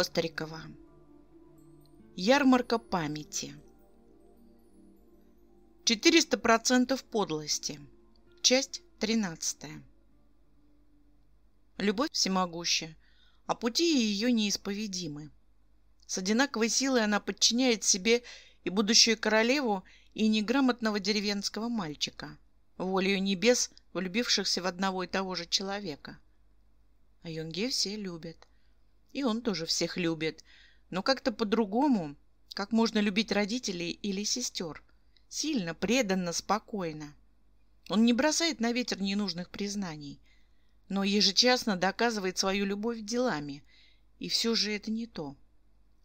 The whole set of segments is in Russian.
Острикова. Ярмарка памяти. 400% подлости. Часть 13. Любовь всемогуща, а пути ее неисповедимы. С одинаковой силой она подчиняет себе и будущую королеву, и неграмотного деревенского мальчика, волею небес, влюбившихся в одного и того же человека. А Юнге все любят. И он тоже всех любит. Но как-то по-другому. Как можно любить родителей или сестер? Сильно, преданно, спокойно. Он не бросает на ветер ненужных признаний, но ежечасно доказывает свою любовь делами. И все же это не то.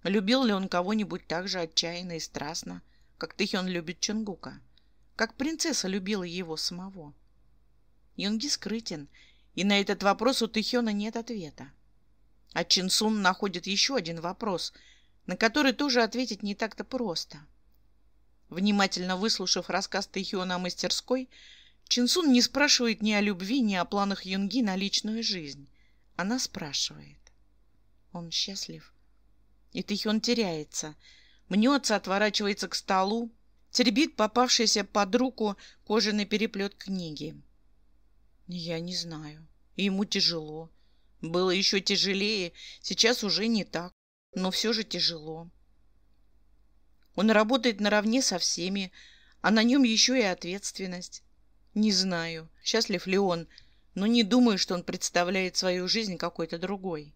Любил ли он кого-нибудь так же отчаянно и страстно, как Тыхён любит Чунгука? Как принцесса любила его самого? Юнги скрытен, и на этот вопрос у Тыхёна нет ответа. А Чин Сун находит еще один вопрос, на который тоже ответить не так-то просто. Внимательно выслушав рассказ Тэхёна о мастерской, Чин Сун не спрашивает ни о любви, ни о планах Юнги на личную жизнь. Она спрашивает. Он счастлив. И Тэхён теряется, мнется, отворачивается к столу, теребит попавшийся под руку кожаный переплет книги. «Я не знаю. ему тяжело. Было еще тяжелее, сейчас уже не так, но все же тяжело. Он работает наравне со всеми, а на нем еще и ответственность. Не знаю, счастлив ли он, но не думаю, что он представляет свою жизнь какой-то другой.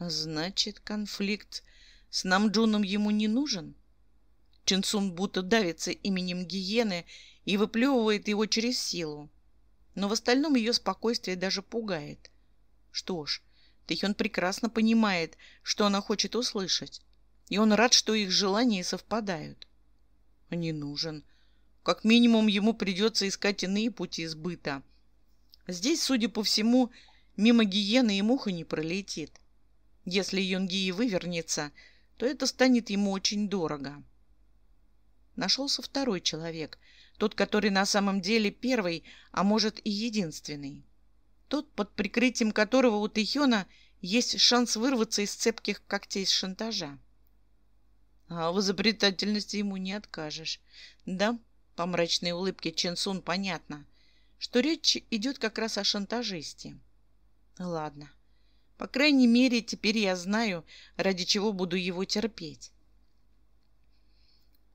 Значит, конфликт с Намджуном ему не нужен? Чинсун будто давится именем гиены и выплевывает его через силу. Но в остальном ее спокойствие даже пугает. Что ж, Тэхён прекрасно понимает, что она хочет услышать, и он рад, что их желания совпадают. Не нужен. Как минимум, ему придется искать иные пути сбыта. Здесь, судя по всему, мимо гиены и муха не пролетит. Если Йонги и вывернется, то это станет ему очень дорого. Нашелся второй человек, тот, который на самом деле первый, а может и единственный. Тот, под прикрытием которого у Тэхёна есть шанс вырваться из цепких когтей шантажа. А в изобретательности ему не откажешь. Да, по мрачной улыбке Чен Сун понятно, что речь идет как раз о шантажисте. Ладно. По крайней мере, теперь я знаю, ради чего буду его терпеть.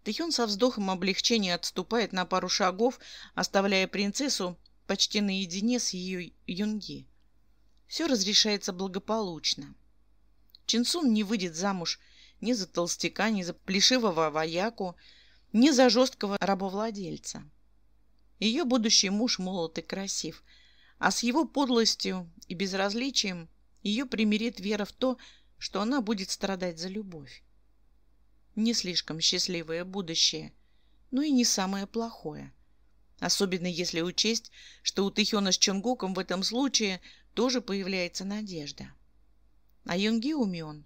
Тэхён со вздохом облегчения отступает на пару шагов, оставляя принцессу почти наедине с ее юнги. Все разрешается благополучно. Чинсун не выйдет замуж ни за толстяка, ни за плешивого вояку, ни за жесткого рабовладельца. Ее будущий муж молод и красив, а с его подлостью и безразличием ее примирит вера в то, что она будет страдать за любовь. Не слишком счастливое будущее, но и не самое плохое – Особенно если учесть, что у Тэхёна с Чонгуком в этом случае тоже появляется надежда. А Юнги умён.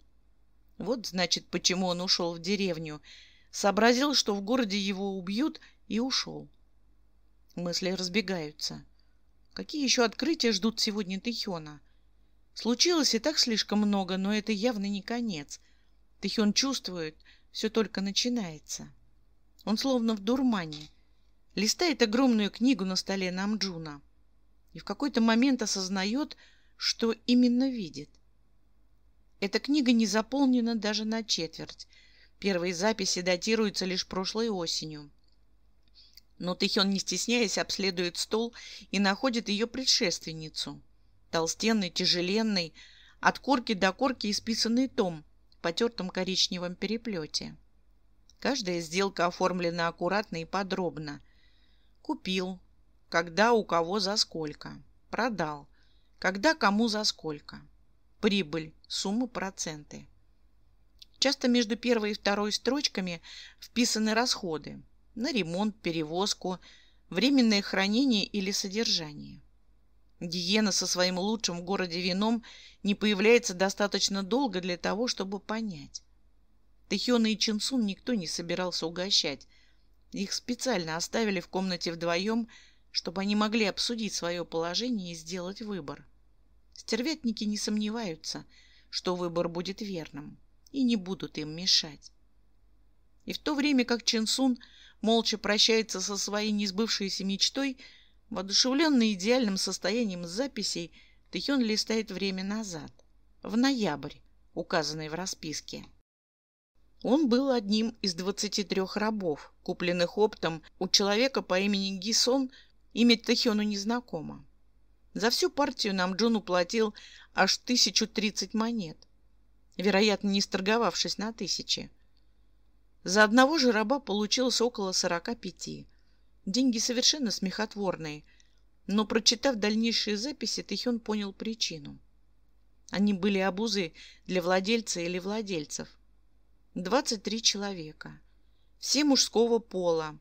Вот, значит, почему он ушёл в деревню. Сообразил, что в городе его убьют, и ушёл. Мысли разбегаются. Какие ещё открытия ждут сегодня Тэхёна? Случилось и так слишком много, но это явно не конец. Тэхён чувствует, всё только начинается. Он словно в дурмане — листает огромную книгу на столе Намджуна и в какой-то момент осознает, что именно видит. Эта книга не заполнена даже на четверть. Первые записи датируются лишь прошлой осенью. Но Тихен, не стесняясь, обследует стол и находит ее предшественницу. Толстенный, тяжеленный, от корки до корки исписанный том в потертом коричневом переплете. Каждая сделка оформлена аккуратно и подробно. Купил. Когда у кого за сколько. Продал. Когда кому за сколько. Прибыль. Суммы проценты. Часто между первой и второй строчками вписаны расходы на ремонт, перевозку, временное хранение или содержание. Гиена со своим лучшим в городе вином не появляется достаточно долго для того, чтобы понять. Тэхёна и Чинсун никто не собирался угощать. Их специально оставили в комнате вдвоем, чтобы они могли обсудить свое положение и сделать выбор. Стервятники не сомневаются, что выбор будет верным, и не будут им мешать. И в то время как Ченсун молча прощается со своей несбывшейся мечтой, воодушевленный идеальным состоянием записей, Тэхён листает время назад, в ноябрь, указанный в расписке. Он был одним из 23 рабов, купленных оптом у человека по имени Гисон, имя Тахиону незнакомо. За всю партию нам Джон уплатил аж 1030 монет, вероятно, не сторговавшись на тысячи. За одного же раба получилось около 45. Деньги совершенно смехотворные, но, прочитав дальнейшие записи, Тихион понял причину. Они были обузой для владельца или владельцев. 23 человека, все мужского пола,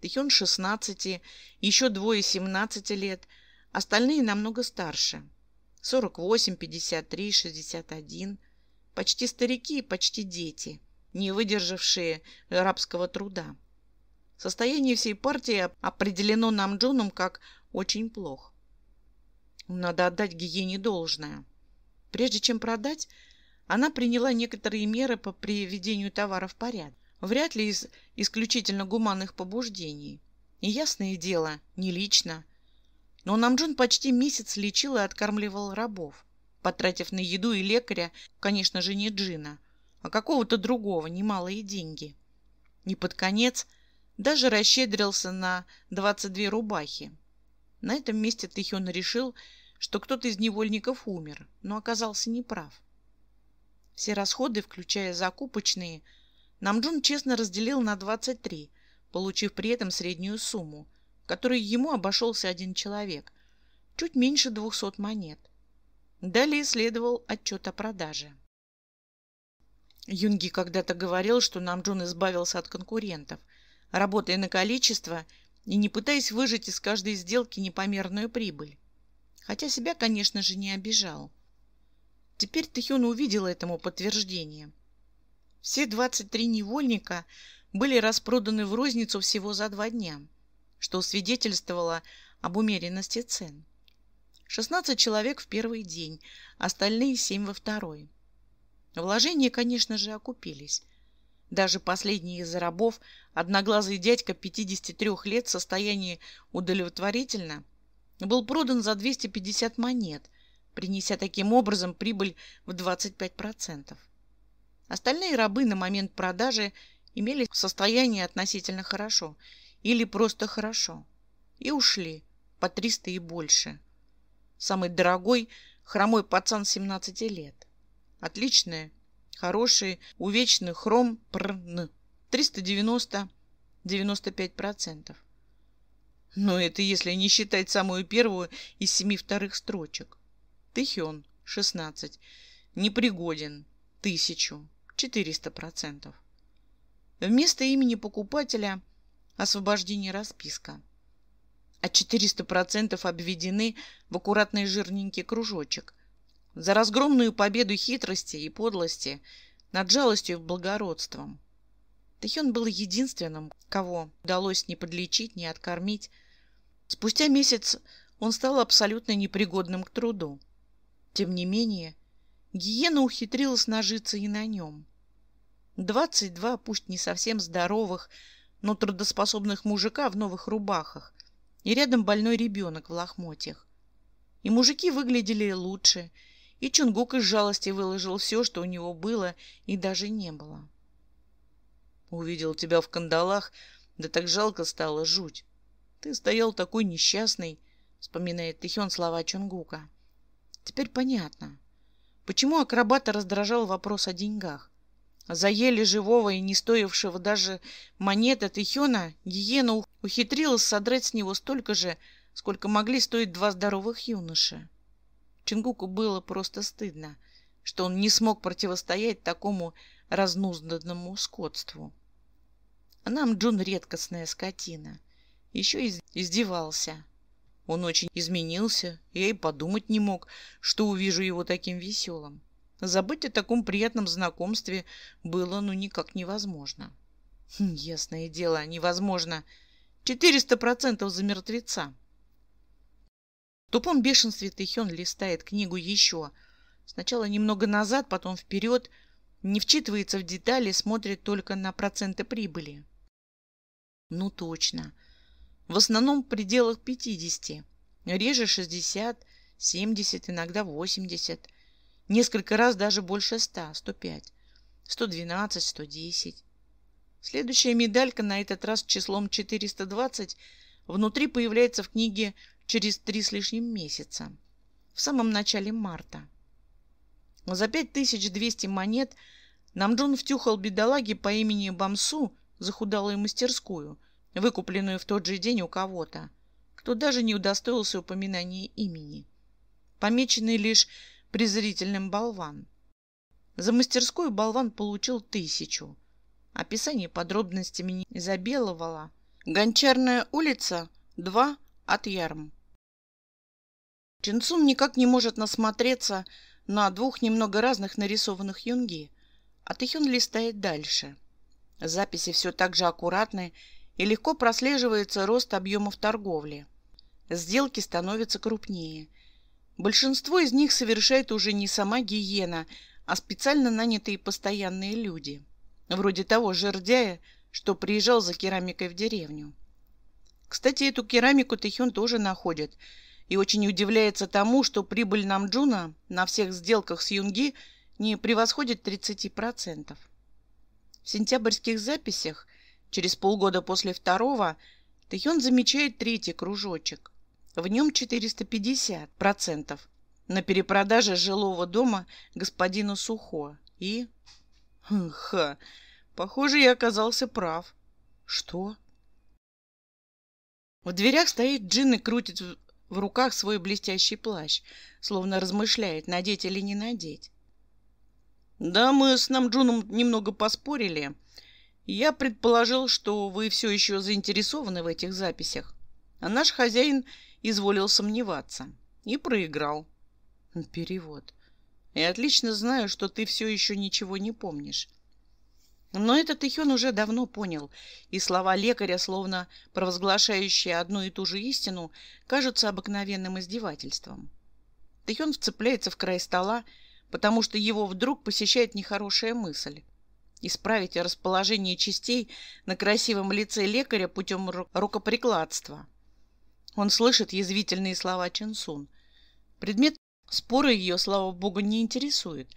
Тхен 16, еще двое 17 лет, остальные намного старше. 48, 53, 61. Почти старики и почти дети, не выдержавшие рабского труда. Состояние всей партии определено нам Джоном как «очень плохо. Надо отдать гиене должное. Прежде чем продать, она приняла некоторые меры по приведению товара в порядок. Вряд ли из исключительно гуманных побуждений. И ясное дело, не лично. Но Намджун почти месяц лечил и откармливал рабов, потратив на еду и лекаря, конечно же, не Джина, а какого-то другого, немалые деньги. И под конец даже расщедрился на 22 рубахи. На этом месте Тэхён решил, что кто-то из невольников умер, но оказался неправ. Все расходы, включая закупочные, Намджун честно разделил на 23, получив при этом среднюю сумму, которой ему обошелся один человек, чуть меньше 200 монет. Далее следовал отчет о продаже. Юнги когда-то говорил, что Намджун избавился от конкурентов, работая на количество и не пытаясь выжать из каждой сделки непомерную прибыль. Хотя себя, конечно же, не обижал. Теперь Тэхёна увидела этому подтверждение. Все 23 невольника были распроданы в розницу всего за два дня, что свидетельствовало об умеренности цен. 16 человек в первый день, остальные 7 во второй. Вложения, конечно же, окупились. Даже последний из рабов, одноглазый дядька 53 лет в состоянии удовлетворительно, был продан за 250 монет – принеся таким образом прибыль в 25%. Остальные рабы на момент продажи имели состояние относительно хорошо или просто хорошо и ушли по 300 и больше. Самый дорогой хромой пацан 17 лет. Отличные, хорошие, увечный хром прн. 390 95%. Но это если не считать самую первую из семи вторых строчек. Тыхион 16. Непригоден 1000. 400%. Вместо имени покупателя освобождение расписка. А 400% обведены в аккуратный жирненький кружочек. За разгромную победу хитрости и подлости над жалостью и благородством. Тэхён был единственным, кого удалось не подлечить, не откормить. Спустя месяц он стал абсолютно непригодным к труду. Тем не менее, гиена ухитрилась нажиться и на нем. Двадцать два, пусть не совсем здоровых, но трудоспособных мужика в новых рубахах и рядом больной ребенок в лохмотьях. И мужики выглядели лучше, и Чунгук из жалости выложил все, что у него было и даже не было. Увидел тебя в кандалах, да так жалко стало жуть. Ты стоял такой несчастный, вспоминает Тихён слова Чунгука. Теперь понятно, почему акробата раздражал вопрос о деньгах. За еле живого и не стоившего даже монет от Ихёна гиена ухитрилась содрать с него столько же, сколько могли стоить два здоровых юноши. Чингуку было просто стыдно, что он не смог противостоять такому разнузданному скотству. А нам Джун редкостная скотина. Еще издевался. Он очень изменился, я и подумать не мог, что увижу его таким веселым. Забыть о таком приятном знакомстве было ну никак невозможно. Хм, ясное дело, невозможно. Четыреста процентов за мертвеца. В тупом бешенстве Тэхён листает книгу еще. Сначала немного назад, потом вперед. Не вчитывается в детали, смотрит только на проценты прибыли. Ну точно. Точно в основном в пределах 50, реже 60, 70, иногда 80, несколько раз даже больше 100, 105, 112, 110. Следующая медалька, на этот раз числом 420, внутри появляется в книге через три с лишним месяца, в самом начале марта. За 5200 монет нам Джон втюхал бедолаге по имени Бамсу захудалую мастерскую – выкупленную в тот же день у кого-то, кто даже не удостоился упоминания имени, помеченный лишь презрительным болван. За мастерскую болван получил тысячу. Описание подробностями не забеловало. Гончарная улица, 2 от Ярм. Чинцум никак не может насмотреться на двух немного разных нарисованных юнги. А Тэхюн листает дальше. Записи все так же аккуратны и легко прослеживается рост объемов торговли. Сделки становятся крупнее. Большинство из них совершает уже не сама гиена, а специально нанятые постоянные люди. Вроде того жердяя, что приезжал за керамикой в деревню. Кстати, эту керамику Тэхён тоже находит и очень удивляется тому, что прибыль Намджуна на всех сделках с Юнги не превосходит 30%. В сентябрьских записях Через полгода после второго Тэхён замечает третий кружочек. В нем 450% на перепродаже жилого дома господину Сухо. И... Ха! Похоже, я оказался прав. Что? В дверях стоит Джин и крутит в руках свой блестящий плащ, словно размышляет, надеть или не надеть. Да, мы с Намджуном немного поспорили. Я предположил, что вы все еще заинтересованы в этих записях. А наш хозяин изволил сомневаться и проиграл. Перевод. Я отлично знаю, что ты все еще ничего не помнишь. Но этот Ихен уже давно понял, и слова лекаря, словно провозглашающие одну и ту же истину, кажутся обыкновенным издевательством. Тихен вцепляется в край стола, потому что его вдруг посещает нехорошая мысль. Исправить расположение частей на красивом лице лекаря путем рукоприкладства. Он слышит язвительные слова Ченсун. Предмет спора ее, слава богу, не интересует.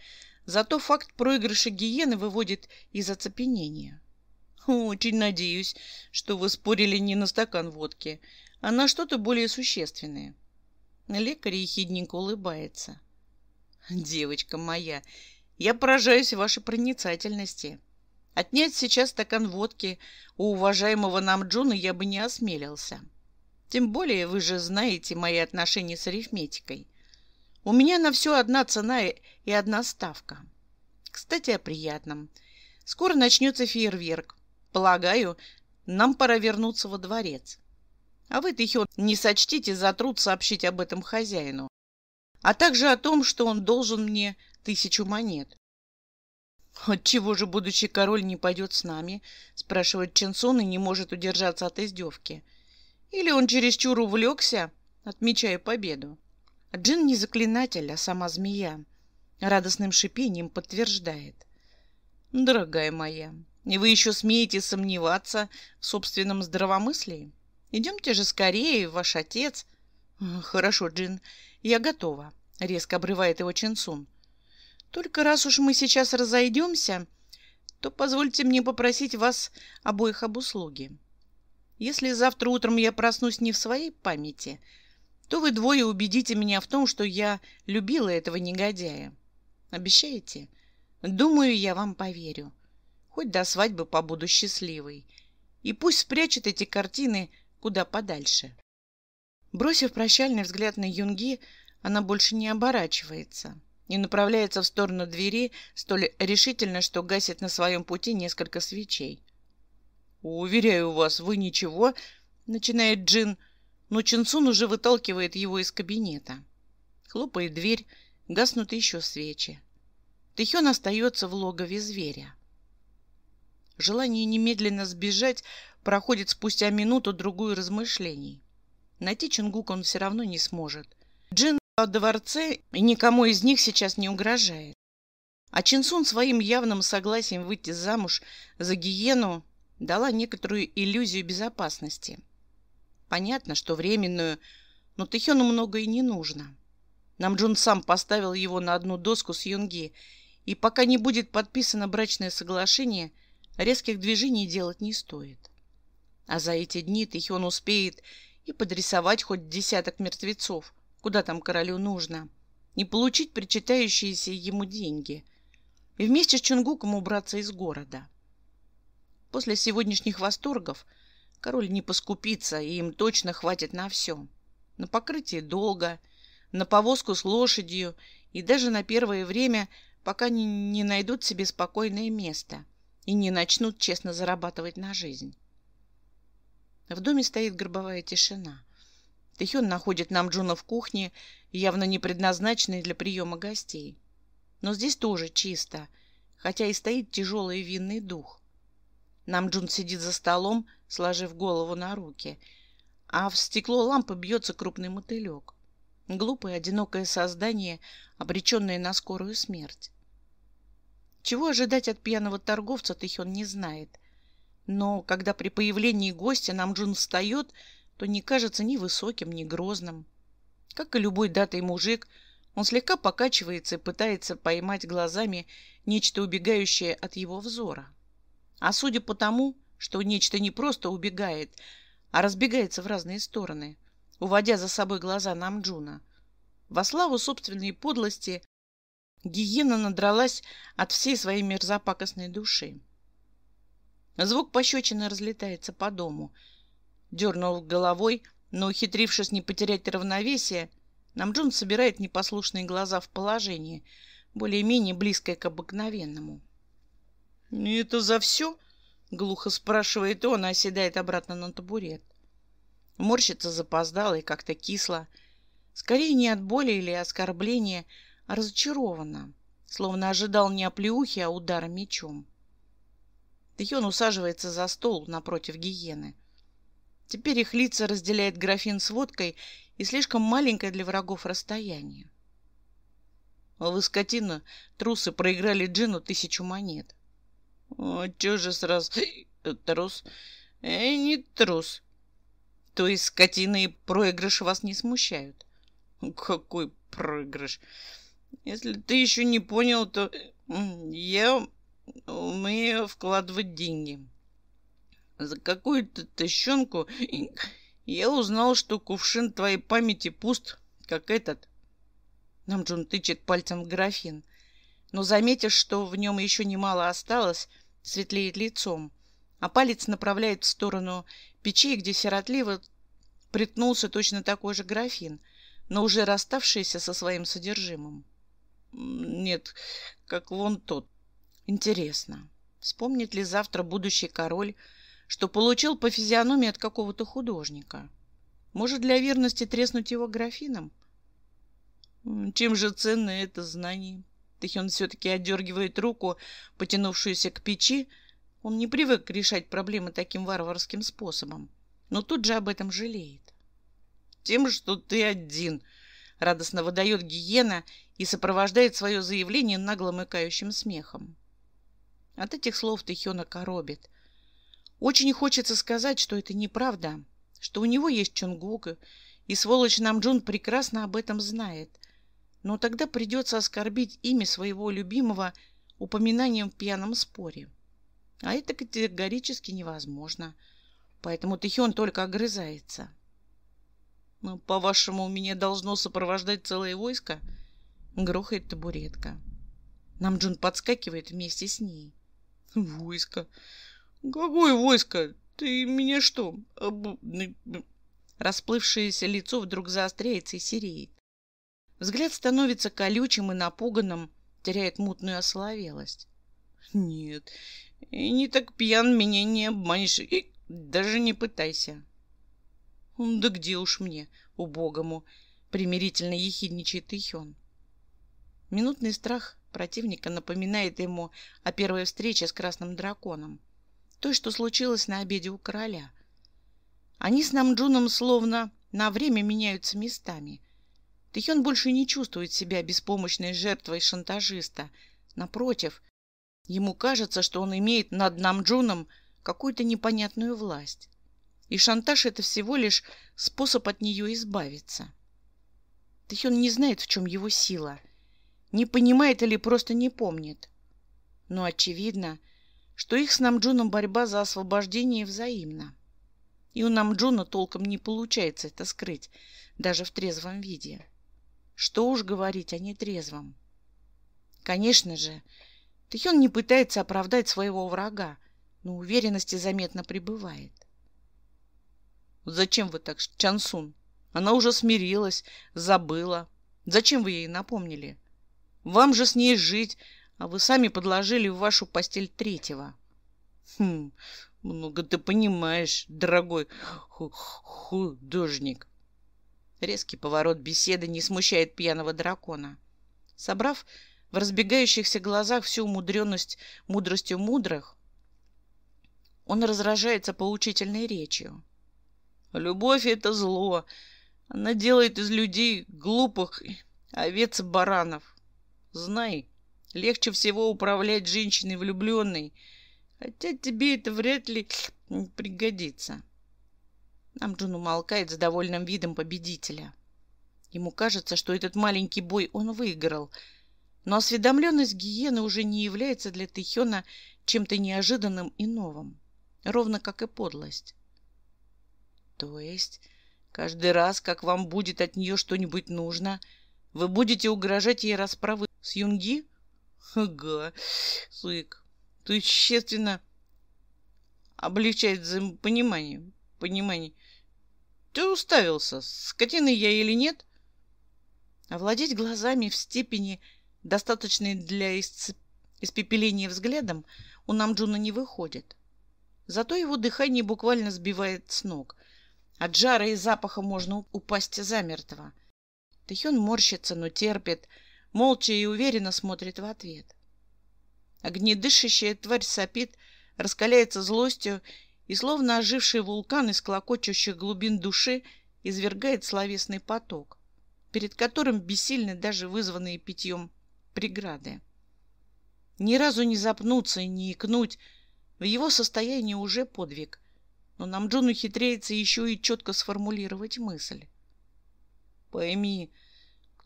Зато факт проигрыша гиены выводит из оцепенения. «Очень надеюсь, что вы спорили не на стакан водки, а на что-то более существенное». Лекарь ехидненько улыбается. «Девочка моя, я поражаюсь вашей проницательности. Отнять сейчас стакан водки у уважаемого нам Джона я бы не осмелился. Тем более вы же знаете мои отношения с арифметикой. У меня на все одна цена и одна ставка. Кстати, о приятном. Скоро начнется фейерверк. Полагаю, нам пора вернуться во дворец. А вы, Тихон, не сочтите за труд сообщить об этом хозяину, а также о том, что он должен мне тысячу монет. «Отчего же будущий король не пойдет с нами?» – спрашивает Ченсон и не может удержаться от издевки. «Или он чересчур увлекся, отмечая победу?» Джин не заклинатель, а сама змея. Радостным шипением подтверждает. «Дорогая моя, и вы еще смеете сомневаться в собственном здравомыслии? Идемте же скорее, ваш отец...» «Хорошо, Джин, я готова», — резко обрывает его Ченсун. Только раз уж мы сейчас разойдемся, то позвольте мне попросить вас обоих об услуге. Если завтра утром я проснусь не в своей памяти, то вы двое убедите меня в том, что я любила этого негодяя. Обещаете? Думаю, я вам поверю. Хоть до свадьбы побуду счастливой. И пусть спрячет эти картины куда подальше. Бросив прощальный взгляд на Юнги, она больше не оборачивается. — и направляется в сторону двери столь решительно, что гасит на своем пути несколько свечей. «Уверяю вас, вы ничего», — начинает Джин, но Чинсун уже выталкивает его из кабинета. Хлопает дверь, гаснут еще свечи. Тэхён остается в логове зверя. Желание немедленно сбежать проходит спустя минуту-другую размышлений. Найти Чингук он все равно не сможет. Джин о дворце и никому из них сейчас не угрожает. А Чинсун своим явным согласием выйти замуж за Гиену дала некоторую иллюзию безопасности. Понятно, что временную, но Тэхёну много и не нужно. Намджун сам поставил его на одну доску с Юнги, и пока не будет подписано брачное соглашение, резких движений делать не стоит. А за эти дни Тэхён успеет и подрисовать хоть десяток мертвецов, куда там королю нужно, и получить причитающиеся ему деньги, и вместе с Чунгуком убраться из города. После сегодняшних восторгов король не поскупится, и им точно хватит на все. На покрытие долга, на повозку с лошадью и даже на первое время, пока не, не найдут себе спокойное место и не начнут честно зарабатывать на жизнь. В доме стоит гробовая тишина — Тэхён находит нам Джуна в кухне, явно не предназначенной для приема гостей. Но здесь тоже чисто, хотя и стоит тяжелый винный дух. Нам Джун сидит за столом, сложив голову на руки, а в стекло лампы бьется крупный мотылек. Глупое, одинокое создание, обреченное на скорую смерть. Чего ожидать от пьяного торговца, Тэхён не знает. Но когда при появлении гостя Намджун встает, то не кажется ни высоким, ни грозным. Как и любой датый мужик, он слегка покачивается и пытается поймать глазами нечто убегающее от его взора. А судя по тому, что нечто не просто убегает, а разбегается в разные стороны, уводя за собой глаза Намджуна, во славу собственной подлости гиена надралась от всей своей мерзопакостной души. Звук пощечины разлетается по дому — дернул головой, но, ухитрившись не потерять равновесие, Намджун собирает непослушные глаза в положение, более-менее близкое к обыкновенному. «Ну, это за все?» — глухо спрашивает он, а оседает обратно на табурет. Морщится запоздало и как-то кисло. Скорее не от боли или оскорбления, а разочарованно, словно ожидал не оплеухи, а удара мечом. Тион усаживается за стол напротив гиены — Теперь их лица разделяет графин с водкой и слишком маленькое для врагов расстояние. А вы, скотина, трусы проиграли Джину тысячу монет. О, а чё же сразу... Трус? Э, не трус. То есть скотины и проигрыш вас не смущают? Какой проигрыш? Если ты еще не понял, то я умею вкладывать деньги. За какую-то тыщенку я узнал, что кувшин твоей памяти пуст, как этот. нам Намджун тычет пальцем в графин. Но заметишь, что в нем еще немало осталось, светлеет лицом, а палец направляет в сторону печи, где сиротливо притнулся точно такой же графин, но уже расставшийся со своим содержимым. Нет, как вон тот. Интересно, вспомнит ли завтра будущий король что получил по физиономии от какого-то художника. Может, для верности треснуть его графином? Чем же ценно это знание? Тэхён все-таки отдергивает руку, потянувшуюся к печи. Он не привык решать проблемы таким варварским способом, но тут же об этом жалеет. Тем, что ты один, радостно выдает гиена и сопровождает свое заявление наглым и смехом. От этих слов Тэхёна коробит — очень хочется сказать, что это неправда, что у него есть Чонгук, и сволочь Намджун прекрасно об этом знает. Но тогда придется оскорбить имя своего любимого упоминанием в пьяном споре. А это категорически невозможно. Поэтому Тихион только огрызается. «Ну, по-вашему, меня должно сопровождать целое войско?» Грохает табуретка. Намджун подскакивает вместе с ней. «Войско! Какое войско? Ты меня что? Расплывшееся лицо вдруг заостряется и сереет. Взгляд становится колючим и напуганным, теряет мутную ословелость. Нет, и не так пьян меня не обманешь, и даже не пытайся. Да где уж мне, убогому, примирительно ехидничает Ихен. Минутный страх противника напоминает ему о первой встрече с красным драконом — той, что случилось на обеде у короля. Они с Намджуном словно на время меняются местами. Тэхён больше не чувствует себя беспомощной жертвой шантажиста. Напротив, ему кажется, что он имеет над Намджуном какую-то непонятную власть. И шантаж — это всего лишь способ от нее избавиться. Тэхён не знает, в чем его сила. Не понимает или просто не помнит. Но, очевидно, — что их с Намджуном борьба за освобождение взаимна. И у Намджуна толком не получается это скрыть, даже в трезвом виде. Что уж говорить о нетрезвом. Конечно же, Тэхён не пытается оправдать своего врага, но уверенности заметно прибывает. «Зачем вы так, Чансун? Она уже смирилась, забыла. Зачем вы ей напомнили? Вам же с ней жить, а вы сами подложили в вашу постель третьего. Хм, много ты понимаешь, дорогой художник. Резкий поворот беседы не смущает пьяного дракона. Собрав в разбегающихся глазах всю мудренность мудростью мудрых, он разражается поучительной речью. Любовь — это зло. Она делает из людей глупых овец и баранов. Знай, Легче всего управлять женщиной влюбленной, хотя тебе это вряд ли пригодится. Намджун умолкает с довольным видом победителя. Ему кажется, что этот маленький бой он выиграл, но осведомленность Гиены уже не является для Тэхёна чем-то неожиданным и новым, ровно как и подлость. То есть каждый раз, как вам будет от нее что-нибудь нужно, вы будете угрожать ей расправы с Юнги? Ага, Суик, то есть существенно облегчает взаимопонимание. Понимание. Ты уставился, скотина я или нет? Овладеть глазами в степени, достаточной для исцеп... испепеления взглядом, у Намджуна не выходит. Зато его дыхание буквально сбивает с ног. От жара и запаха можно упасть замертво. Тэхён морщится, но терпит — молча и уверенно смотрит в ответ. Огнедышащая тварь сопит, раскаляется злостью и, словно оживший вулкан из клокочущих глубин души, извергает словесный поток, перед которым бессильны даже вызванные питьем преграды. Ни разу не запнуться и не икнуть в его состоянии уже подвиг, но Намджун ухитряется еще и четко сформулировать мысль. «Пойми, —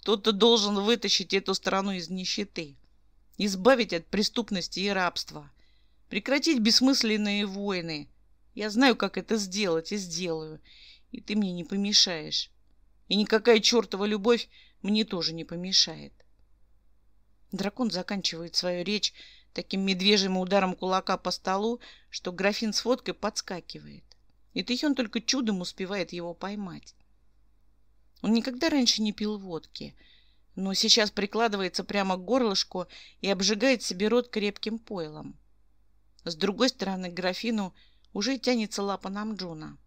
кто-то должен вытащить эту страну из нищеты, избавить от преступности и рабства, прекратить бессмысленные войны. Я знаю, как это сделать, и сделаю. И ты мне не помешаешь. И никакая чертова любовь мне тоже не помешает. Дракон заканчивает свою речь таким медвежьим ударом кулака по столу, что графин с водкой подскакивает. И Тихон только чудом успевает его поймать. Он никогда раньше не пил водки, но сейчас прикладывается прямо к горлышку и обжигает себе рот крепким пойлом. С другой стороны к графину уже тянется лапа Намджуна.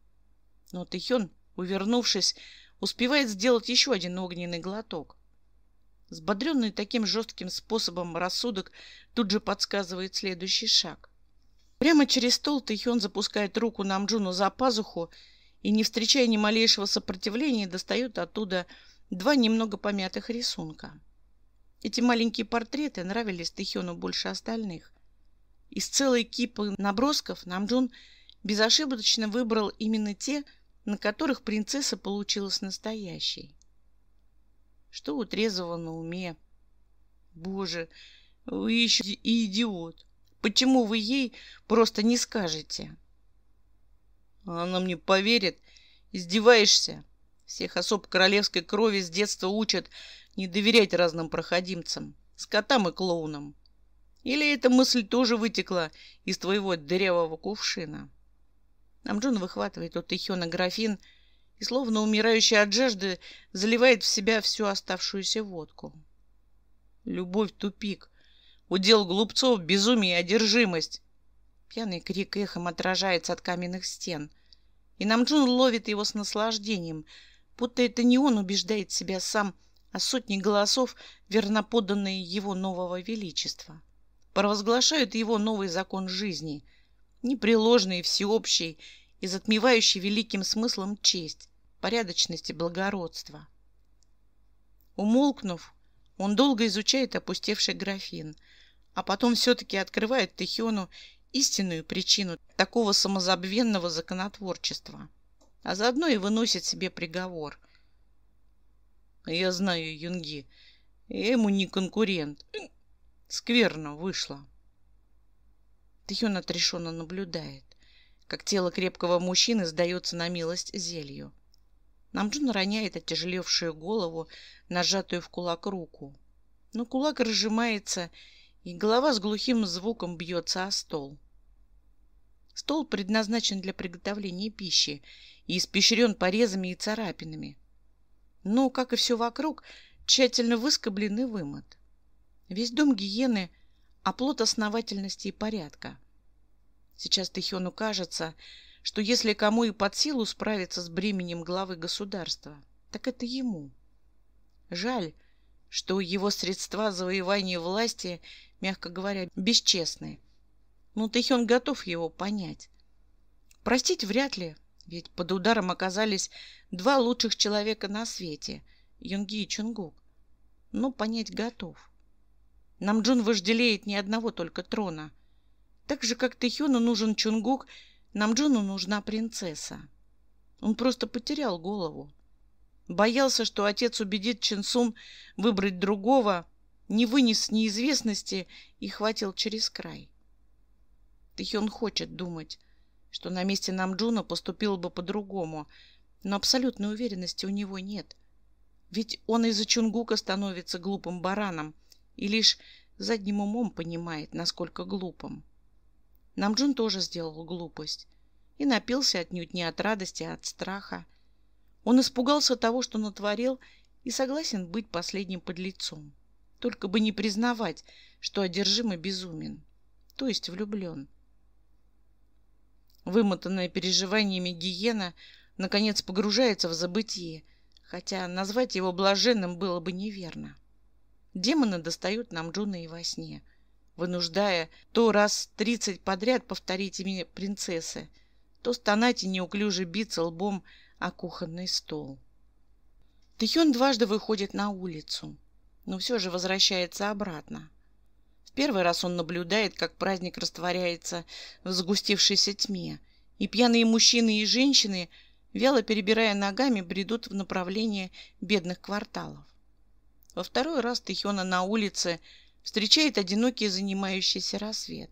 Но Тэхён, увернувшись, успевает сделать еще один огненный глоток. Сбодренный таким жестким способом рассудок тут же подсказывает следующий шаг. Прямо через стол Тэхён запускает руку Намджуну за пазуху и, не встречая ни малейшего сопротивления, достают оттуда два немного помятых рисунка. Эти маленькие портреты нравились Тэхёну больше остальных. Из целой кипы набросков Намджун безошибочно выбрал именно те, на которых принцесса получилась настоящей. Что у на уме? Боже, вы еще и идиот. Почему вы ей просто не скажете? Она мне поверит? Издеваешься? Всех особ королевской крови с детства учат не доверять разным проходимцам, скотам и клоунам. Или эта мысль тоже вытекла из твоего дырявого кувшина? Намджун выхватывает у Тэхёна графин и, словно умирающий от жажды, заливает в себя всю оставшуюся водку. Любовь — тупик. Удел глупцов — безумие и одержимость. Пьяный крик эхом отражается от каменных стен. И Намджун ловит его с наслаждением, будто это не он убеждает себя сам, а сотни голосов, верно его нового величества. Провозглашают его новый закон жизни, непреложный и всеобщий, и затмевающий великим смыслом честь, порядочность и благородство. Умолкнув, он долго изучает опустевший графин, а потом все-таки открывает Тихиону истинную причину такого самозабвенного законотворчества, а заодно и выносит себе приговор. Я знаю Юнги, я ему не конкурент. Скверно вышло. Тхён отрешенно наблюдает, как тело крепкого мужчины сдается на милость зелью. Намджун роняет отяжелевшую голову, нажатую в кулак руку. Но кулак разжимается, и голова с глухим звуком бьется о стол. Стол предназначен для приготовления пищи и испещрен порезами и царапинами. Но, как и все вокруг, тщательно выскоблен и вымыт. Весь дом гиены — оплот основательности и порядка. Сейчас Тихону кажется, что если кому и под силу справиться с бременем главы государства, так это ему. Жаль, что его средства завоевания власти мягко говоря, бесчестные. Но ну, Тэхён готов его понять. Простить вряд ли, ведь под ударом оказались два лучших человека на свете — Юнги и Чунгук. Но понять готов. Намджун вожделеет ни одного только трона. Так же, как Тэхёну нужен Чунгук, Намджуну нужна принцесса. Он просто потерял голову. Боялся, что отец убедит Чинсун выбрать другого — не вынес неизвестности и хватил через край. Тэхён хочет думать, что на месте Намджуна поступил бы по-другому, но абсолютной уверенности у него нет. Ведь он из-за Чунгука становится глупым бараном и лишь задним умом понимает, насколько глупым. Намджун тоже сделал глупость и напился отнюдь не от радости, а от страха. Он испугался того, что натворил, и согласен быть последним подлецом. Только бы не признавать, что одержим и безумен, то есть влюблен. Вымотанная переживаниями гиена наконец погружается в забытие, хотя назвать его блаженным было бы неверно. Демоны достают нам Джуна и во сне, вынуждая то раз тридцать подряд повторить имя принцессы, то стонать и неуклюже биться лбом о кухонный стол. Тэхён дважды выходит на улицу но все же возвращается обратно. В первый раз он наблюдает, как праздник растворяется в сгустившейся тьме, и пьяные мужчины и женщины, вяло перебирая ногами, бредут в направлении бедных кварталов. Во второй раз Тихона на улице встречает одинокий занимающийся рассвет.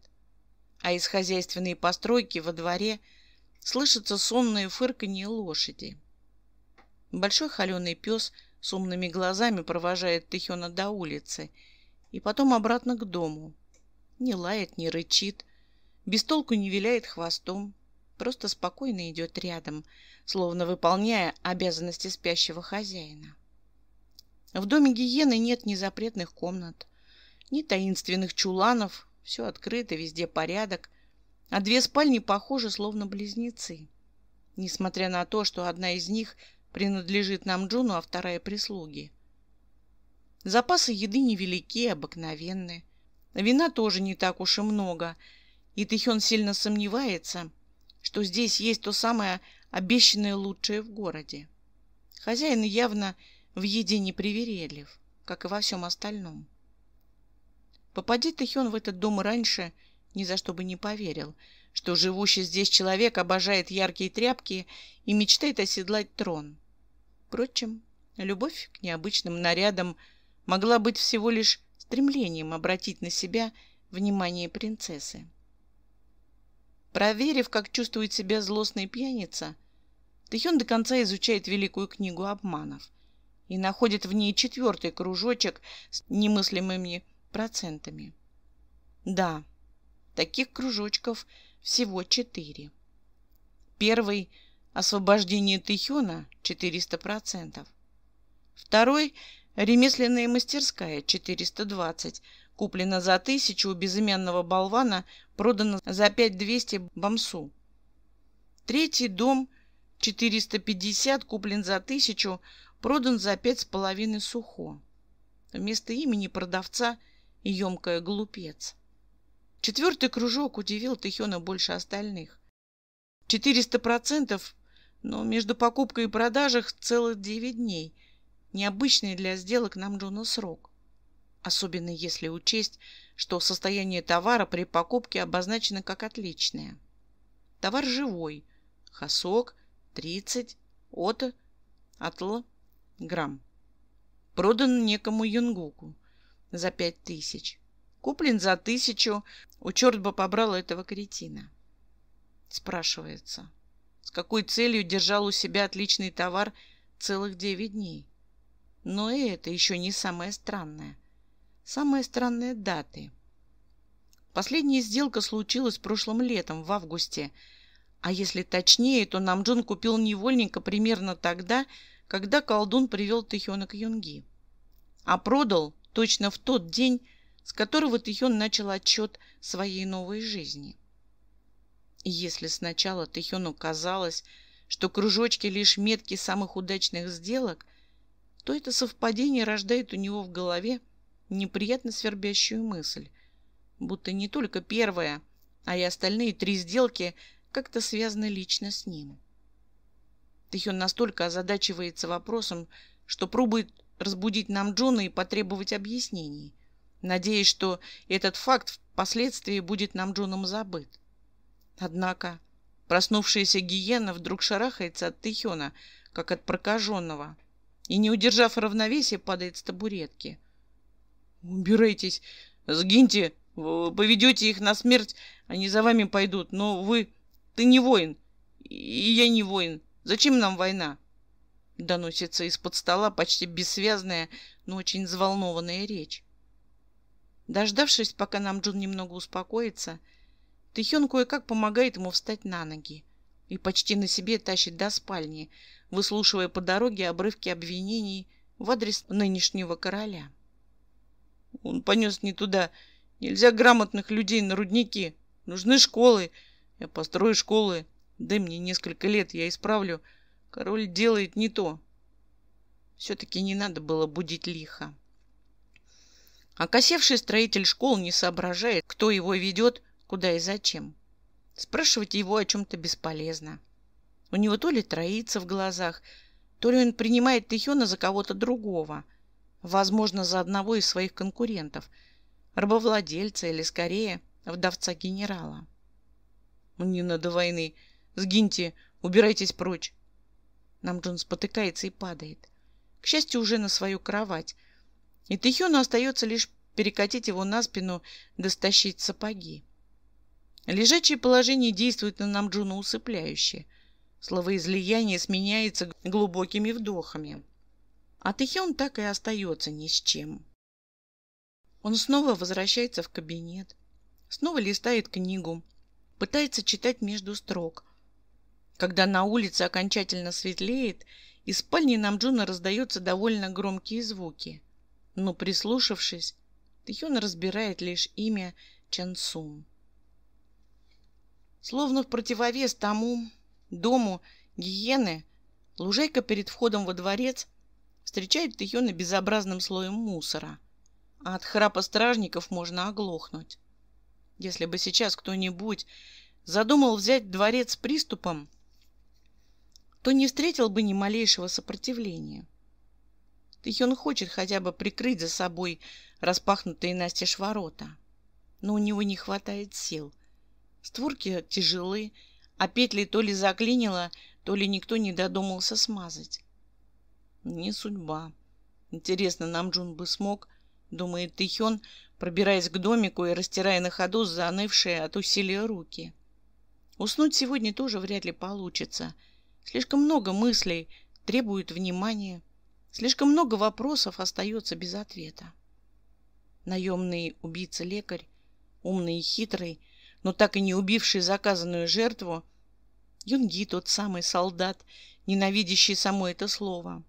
А из хозяйственной постройки во дворе слышатся сонные фырканье лошади. Большой холеный пес – с умными глазами провожает Тихона до улицы и потом обратно к дому. Не лает, не рычит, без толку не виляет хвостом, просто спокойно идет рядом, словно выполняя обязанности спящего хозяина. В доме гиены нет ни запретных комнат, ни таинственных чуланов, все открыто, везде порядок, а две спальни похожи словно близнецы, несмотря на то, что одна из них Принадлежит нам Джону, а вторая прислуги. Запасы еды невелики и обыкновенны. Вина тоже не так уж и много. И Тихен сильно сомневается, что здесь есть то самое обещанное лучшее в городе. Хозяин явно в еде не привередлив, как и во всем остальном. Попади Тихен в этот дом раньше, ни за что бы не поверил, что живущий здесь человек обожает яркие тряпки и мечтает оседлать трон. Впрочем, любовь к необычным нарядам могла быть всего лишь стремлением обратить на себя внимание принцессы. Проверив, как чувствует себя злостная пьяница, Тэхён до конца изучает великую книгу обманов и находит в ней четвертый кружочек с немыслимыми процентами. Да, таких кружочков всего четыре. Первый — Освобождение Тихюна 400%. Второй – ремесленная мастерская 420, куплена за 1000 у безымянного болвана, продана за 5200 бомсу. Третий дом 450, куплен за 1000, продан за 5,5 сухо. Вместо имени продавца – емкая глупец. Четвертый кружок удивил Тихона больше остальных. 400% но между покупкой и продажей целых девять дней. Необычный для сделок нам Джона срок. Особенно если учесть, что состояние товара при покупке обозначено как отличное. Товар живой. Хасок 30 от атл грамм. Продан некому Юнгуку за пять тысяч. Куплен за тысячу. У черт бы побрал этого кретина. Спрашивается, с какой целью держал у себя отличный товар целых девять дней. Но и это еще не самое странное. Самое странное — даты. Последняя сделка случилась прошлым летом, в августе. А если точнее, то Намджун купил невольника примерно тогда, когда колдун привел Тэхёна к Юнги. А продал точно в тот день, с которого Тэхён начал отчет своей новой жизни. — если сначала Тэхёну казалось, что кружочки лишь метки самых удачных сделок, то это совпадение рождает у него в голове неприятно свербящую мысль, будто не только первая, а и остальные три сделки как-то связаны лично с ним. Тэхён настолько озадачивается вопросом, что пробует разбудить нам Джона и потребовать объяснений, надеясь, что этот факт впоследствии будет нам Джоном забыт. Однако проснувшаяся гиена вдруг шарахается от Тихена, как от прокаженного, и, не удержав равновесия, падает с табуретки. «Убирайтесь! Сгиньте! Вы поведете их на смерть, они за вами пойдут, но вы... Ты не воин, и я не воин. Зачем нам война?» Доносится из-под стола почти бессвязная, но очень взволнованная речь. Дождавшись, пока нам Джун немного успокоится, — Тэхён кое-как помогает ему встать на ноги и почти на себе тащит до спальни, выслушивая по дороге обрывки обвинений в адрес нынешнего короля. Он понес не туда. Нельзя грамотных людей на рудники. Нужны школы. Я построю школы. Дай мне несколько лет, я исправлю. Король делает не то. Все-таки не надо было будить лихо. Окосевший строитель школ не соображает, кто его ведет, куда и зачем. Спрашивать его о чем-то бесполезно. У него то ли троица в глазах, то ли он принимает Тихона за кого-то другого, возможно, за одного из своих конкурентов, рабовладельца или, скорее, вдовца-генерала. «Мне надо войны. Сгиньте, убирайтесь прочь!» Намджон спотыкается и падает. К счастью, уже на свою кровать. И Тихёну остается лишь перекатить его на спину достащить сапоги. Лежачее положение действует на Намджуна усыпляюще. Словоизлияние сменяется глубокими вдохами. А Тэхён так и остается ни с чем. Он снова возвращается в кабинет, снова листает книгу, пытается читать между строк. Когда на улице окончательно светлеет, из спальни Намджуна раздаются довольно громкие звуки. Но прислушавшись, Тэхён разбирает лишь имя Чансун. Словно в противовес тому дому гиены, лужайка перед входом во дворец встречает ее на безобразным слоем мусора, а от храпа стражников можно оглохнуть. Если бы сейчас кто-нибудь задумал взять дворец приступом, то не встретил бы ни малейшего сопротивления. Тихон хочет хотя бы прикрыть за собой распахнутые настежь ворота, но у него не хватает сил — Створки тяжелые, а петли то ли заклинило, то ли никто не додумался смазать. Не судьба. Интересно, нам Джун бы смог, думает Тихён, пробираясь к домику и растирая на ходу занывшие от усилия руки. Уснуть сегодня тоже вряд ли получится. Слишком много мыслей требует внимания. Слишком много вопросов остается без ответа. Наемный убийца-лекарь, умный и хитрый, но так и не убивший заказанную жертву, Юнги тот самый солдат, ненавидящий само это слово,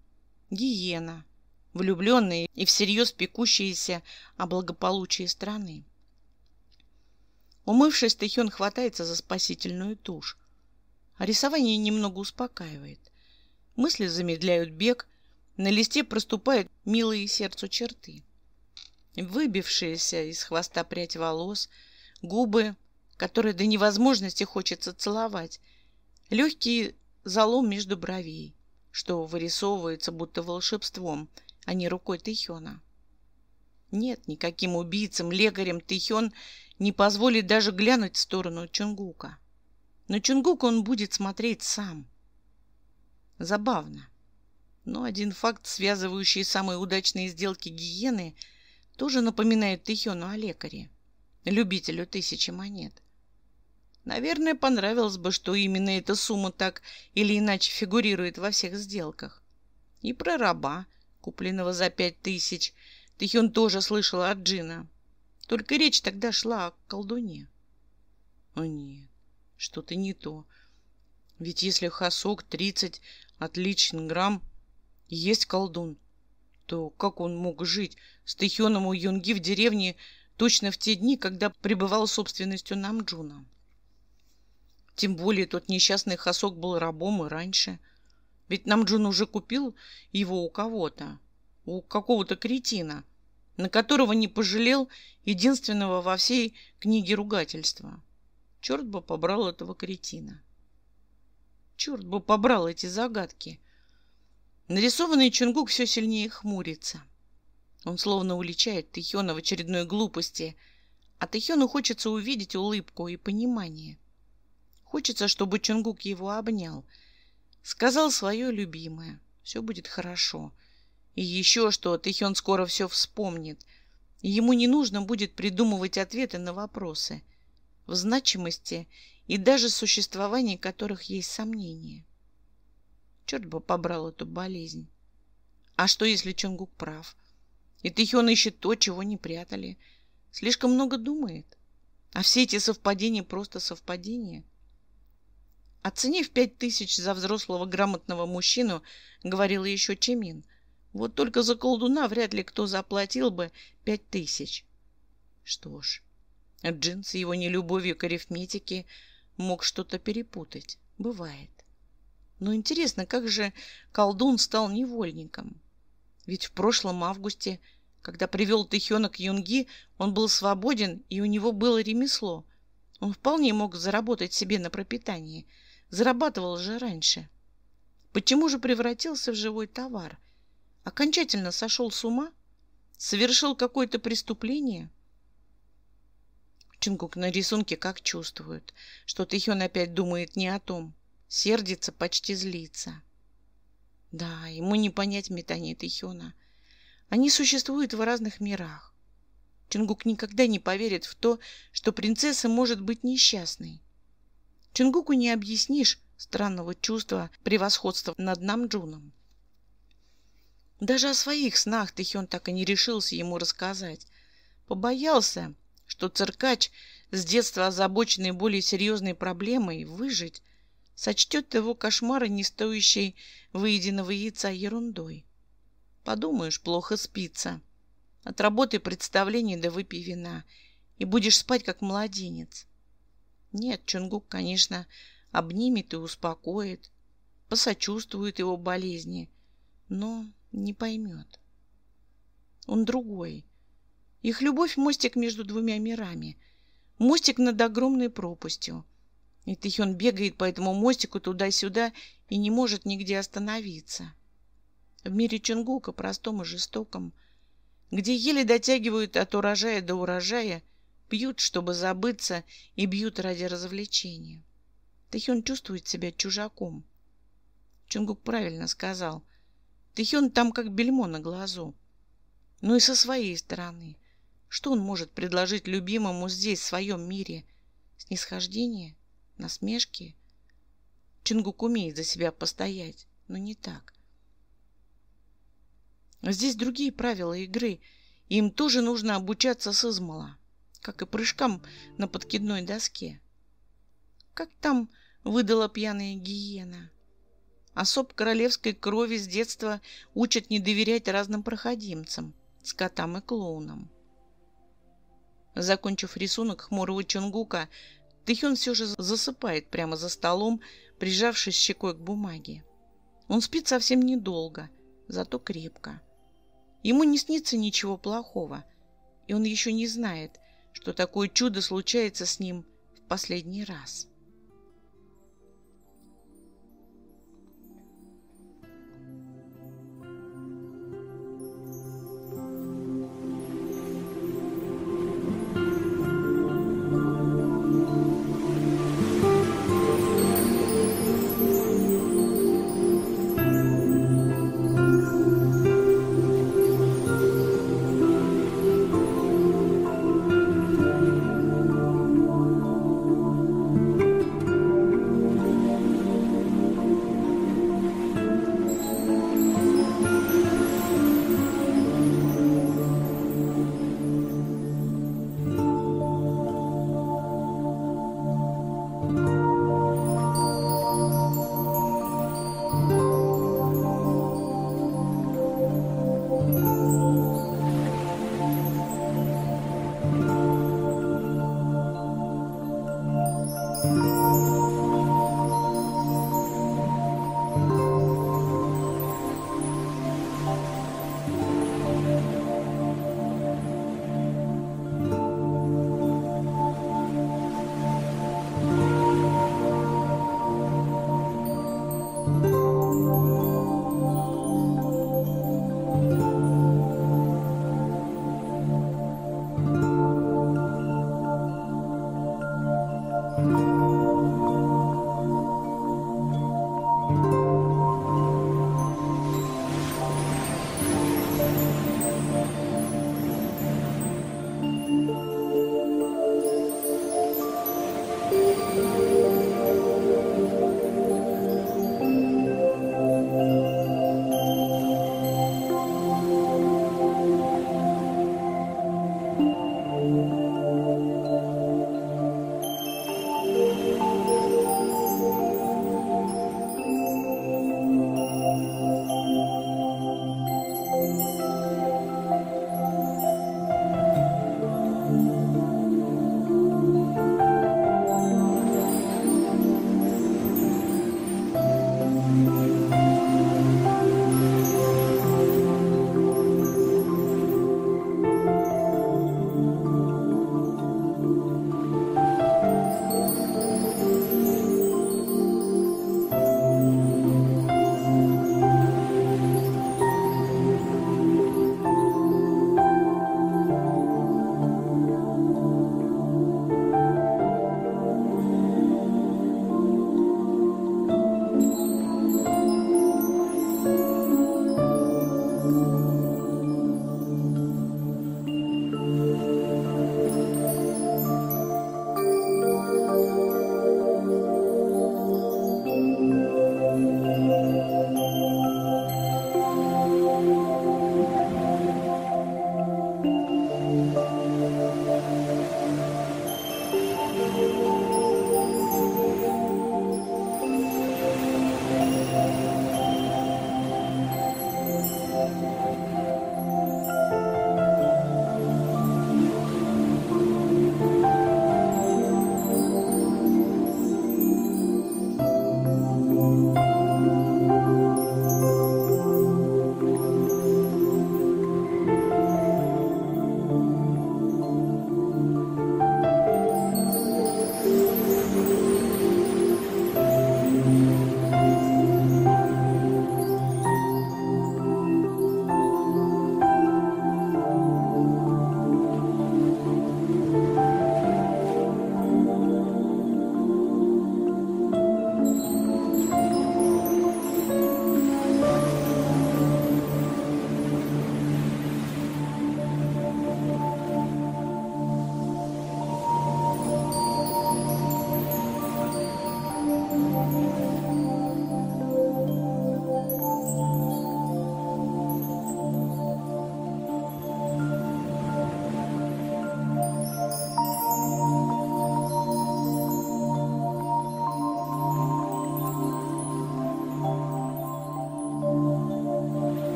гиена, влюбленные и всерьез пекущиеся о благополучии страны. Умывшись, Тэхён хватается за спасительную тушь. А рисование немного успокаивает. Мысли замедляют бег, на листе проступают милые сердцу черты. Выбившиеся из хвоста прядь волос, губы которые до невозможности хочется целовать, легкий залом между бровей, что вырисовывается будто волшебством, а не рукой Тэхёна. Нет, никаким убийцам, лекарям Тэхён не позволит даже глянуть в сторону Чунгука. Но Чунгук он будет смотреть сам. Забавно. Но один факт, связывающий самые удачные сделки гиены, тоже напоминает Тэхёну о лекаре, любителю тысячи монет. Наверное, понравилось бы, что именно эта сумма так или иначе фигурирует во всех сделках. И про раба, купленного за пять тысяч, Тихюн тоже слышала от Джина. Только речь тогда шла о колдуне. О нет, что-то не то. Ведь если Хасок тридцать отличный грамм есть колдун, то как он мог жить с Тихёном у Юнги в деревне точно в те дни, когда пребывал собственностью Намджуна? Тем более тот несчастный Хасок был рабом и раньше. Ведь нам Джун уже купил его у кого-то, у какого-то кретина, на которого не пожалел единственного во всей книге ругательства. Черт бы побрал этого кретина. Черт бы побрал эти загадки. Нарисованный Чунгук все сильнее хмурится. Он словно уличает Тэхёна в очередной глупости, а Тэхёну хочется увидеть улыбку и понимание — Хочется, чтобы Чунгук его обнял. Сказал свое любимое. Все будет хорошо. И еще что, Тэхён скоро все вспомнит. Ему не нужно будет придумывать ответы на вопросы. В значимости и даже существовании которых есть сомнения. Черт бы побрал эту болезнь. А что, если Чунгук прав? И Тэхён ищет то, чего не прятали. Слишком много думает. А все эти совпадения просто совпадения. Оценив пять тысяч за взрослого грамотного мужчину, говорила еще Чемин. Вот только за колдуна вряд ли кто заплатил бы пять тысяч. Что ж, Джин с его нелюбовью к арифметике мог что-то перепутать. Бывает. Но интересно, как же колдун стал невольником? Ведь в прошлом августе, когда привел Тэхёна к Юнги, он был свободен и у него было ремесло. Он вполне мог заработать себе на пропитание – Зарабатывал же раньше. Почему же превратился в живой товар? Окончательно сошел с ума? Совершил какое-то преступление? Чингук на рисунке как чувствует, что Тэхён опять думает не о том. Сердится, почти злится. Да, ему не понять метание Тэхёна. Они существуют в разных мирах. Чингук никогда не поверит в то, что принцесса может быть несчастной. Чингуку не объяснишь странного чувства превосходства над Намджуном. Даже о своих снах Тэхён так и не решился ему рассказать. Побоялся, что циркач, с детства озабоченный более серьезной проблемой, выжить, сочтет его кошмары, не стоящей выеденного яйца ерундой. Подумаешь, плохо спится. Отработай представление да выпей вина, и будешь спать, как младенец. Нет, Чунгук, конечно, обнимет и успокоит, посочувствует его болезни, но не поймет. Он другой. Их любовь — мостик между двумя мирами, мостик над огромной пропастью. И Тихен бегает по этому мостику туда-сюда и не может нигде остановиться. В мире Чунгука, простом и жестоком, где еле дотягивают от урожая до урожая — Пьют, чтобы забыться, и бьют ради развлечения. Тэхён чувствует себя чужаком. Чунгук правильно сказал. Тэхён там как бельмо на глазу. Ну и со своей стороны. Что он может предложить любимому здесь, в своем мире? Снисхождение? Насмешки? Чингук умеет за себя постоять, но не так. Здесь другие правила игры. Им тоже нужно обучаться с измала как и прыжкам на подкидной доске. Как там выдала пьяная гиена? Особ королевской крови с детства учат не доверять разным проходимцам, скотам и клоунам. Закончив рисунок хмурого Чунгука, Тихюн все же засыпает прямо за столом, прижавшись щекой к бумаге. Он спит совсем недолго, зато крепко. Ему не снится ничего плохого, и он еще не знает, что такое чудо случается с ним в последний раз.